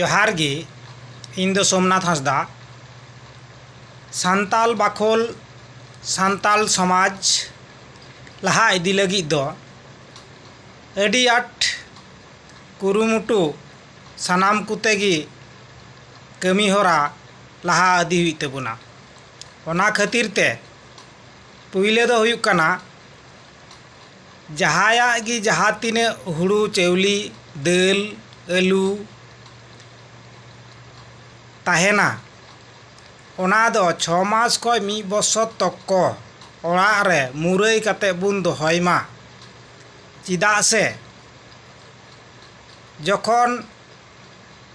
जोहार गे सोमनाथ हंसदा सानताल बाखोल सानताल समाज लहा इदी लगी दो अड़ी आठ कुरुमुटु सनाम कुते गी कमी होरा लहा अदी हुई तबुना ओना खतिर ते पुईले दो हुई कना जहाया गी जहातीने हुडु चेवली दल अलू ᱛᱟᱦᱮᱱᱟ ᱚᱱᱟ ᱫᱚ ᱪᱷᱚ ᱢᱟᱥ ᱠᱷᱚᱱ ᱢᱤᱫ ᱵᱚᱥᱚᱨ ᱛᱚᱠᱠᱚ ᱚᱲᱟᱜ ᱨᱮ ᱢᱩᱨᱟᱹᱭ ᱠᱟᱛᱮᱫ ᱵᱚᱱ ᱫᱚᱦᱚᱭ ᱢᱟ ᱪᱮᱫᱟᱜ ᱥᱮ যখন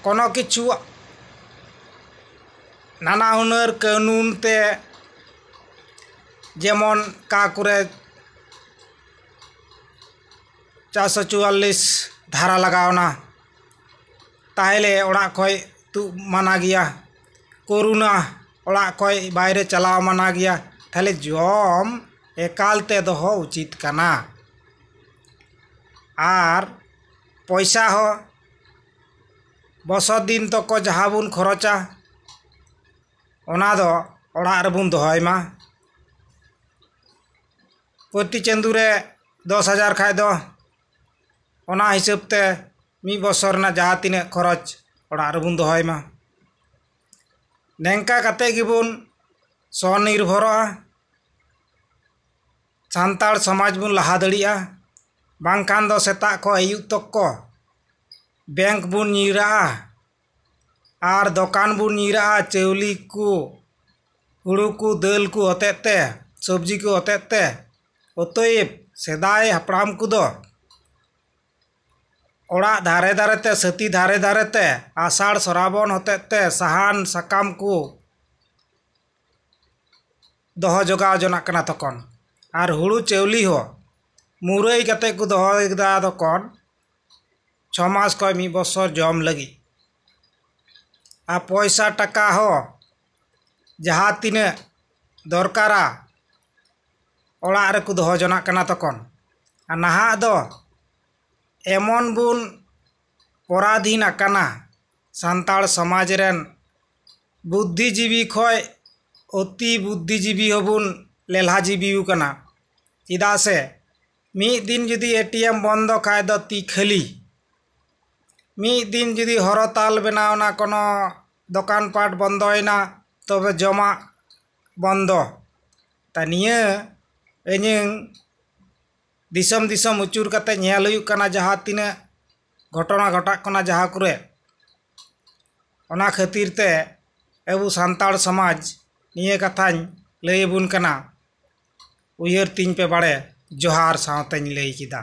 কোনো কিছু নানা হুনার কানুনতে যেমন কাকুরে চারশো চুয়াল্লিশ ধারা লাগাওনা তাহলে ওড়া খয় तो माना गया कोरोना ओड़ा कोई बाहर चलाव माना गया তাহলে জম একালতে দহ উচিত কানা আর পয়সা হ বছর দিন তক যাহা বুন খরচা ওনা দ ওড়া রবুন দহয় মা প্রতি চেন্দুরে দশ হাজার খায় দ ওনা হিসাবতে মি বছর না যাহা তিনে খরচ ᱚᱲᱟᱜ ᱨᱮᱵᱚᱱ ᱫᱚᱦᱚᱭ ᱢᱟ ᱱᱮᱝᱠᱟ ᱠᱟᱛᱮ ᱜᱮᱵᱚᱱ ᱥᱚᱱᱤᱨᱵᱷᱚᱨᱚᱜᱼᱟ ᱥᱟᱱᱛᱟᱲ ᱥᱚᱢᱟᱡᱽ ᱵᱚᱱ ᱞᱟᱦᱟ ᱫᱟᱲᱮᱭᱟᱜᱼᱟ ᱵᱟᱝᱠᱷᱟᱱ ᱫᱚ ᱥᱮᱛᱟᱜ ᱠᱷᱚᱱ ᱟᱹᱭᱩᱵ ᱛᱚᱠᱠᱚ ᱵᱮᱝᱠ ᱵᱚᱱ ᱧᱤᱨᱟᱜᱼᱟ ᱟᱨ ᱫᱚᱠᱟᱱ ᱵᱚᱱ ᱧᱤᱨᱟᱜᱼᱟ ᱪᱟᱣᱞᱤ ᱠᱚ ᱦᱩᱲᱩ ᱠᱚ ᱫᱟᱹᱞ ᱠᱚ ᱦᱚᱛᱮᱡ ᱛᱮ ᱥᱚᱵᱽᱡᱤ ᱠᱚ ᱦᱚᱛᱮᱡ ᱛᱮ ᱚᱛᱚᱭᱮᱵ ᱥᱮᱫᱟᱭ ᱦᱟᱯᱲᱟᱢ ᱠᱚᱫᱚ ᱚᱲᱟᱜ ᱫᱷᱟᱨᱮ ᱫᱷᱟᱨᱮᱛᱮ ᱥᱟᱹᱛᱤ ᱫᱷᱟᱨᱮ ᱫᱷᱟᱨᱮᱛᱮ ᱟᱥᱟᱲ ᱥᱨᱟᱵᱚᱱ ᱦᱚᱛᱮᱡ ᱛᱮ ᱥᱟᱦᱟᱱ ᱥᱟᱠᱟᱢ ᱠᱚ ᱫᱚᱦᱚ ᱡᱚᱜᱟᱣ ᱡᱚᱱᱟᱜ ᱠᱟᱱᱟ ᱛᱚᱠᱷᱚᱱ ᱟᱨ ᱦᱩᱲᱩ ᱪᱟᱣᱞᱤ ᱦᱚᱸ ᱢᱩᱨᱟᱹᱭ ᱠᱟᱛᱮ ᱠᱚ ᱫᱚᱦᱚᱭᱮᱫᱟ ᱛᱚᱠᱷᱚᱱ ছ মাস কয় মি বছর জম লাগি আর পয়সা টাকা হ যাহা তিনে দরকারা অড়াগ রেকু দহ জনা কানা তখন আর নাহা দ ᱮᱢᱚᱱ ᱵᱚᱱ ᱯᱚᱨᱟᱫᱷᱤᱱ ᱟᱠᱟᱱᱟ ᱥᱟᱱᱛᱟᱲ ᱥᱚᱢᱟᱡᱽ ᱨᱮᱱ ᱵᱩᱫᱽᱫᱷᱤ ᱡᱤᱵᱤ ᱠᱷᱚᱡ ᱚᱛᱤ ᱵᱩᱫᱽᱫᱷᱤ ᱡᱤᱵᱤ ᱦᱚᱸᱵᱚᱱ ᱞᱮᱞᱦᱟ ᱡᱤᱵᱤᱣ ᱠᱟᱱᱟ ᱪᱮᱫᱟᱜ ᱥᱮ ᱢᱤᱫ ᱫᱤᱱ ᱡᱩᱫᱤ ᱮᱴᱤᱮᱢ ᱵᱚᱱᱫᱚ ᱠᱷᱟᱡ ᱫᱚ ᱛᱤ ᱠᱷᱟᱹᱞᱤ ᱢᱤᱫ ᱫᱤᱱ ᱡᱩᱫᱤ ᱦᱚᱨᱚᱛᱟᱞ ᱵᱮᱱᱟᱣᱱᱟ ᱠᱳᱱᱳ ᱫᱚᱠᱟᱱ ᱯᱟᱴ ᱵᱚᱱᱫᱚᱭᱱᱟ ᱛᱚᱵᱮ ᱡᱚᱢᱟᱜ ᱵᱚᱱᱫᱚ ᱛᱟ ᱱᱤᱭᱟᱹ ᱤᱧᱟᱹᱝ दिसम दिसम उचूर कते नेल हुई जहाँ तीन घटना घटाक जहाँ को खातिर ते अब सानताड़ समाज निये कथा लैबन उयर तीन पे बाड़े जोहार सावते लैकदा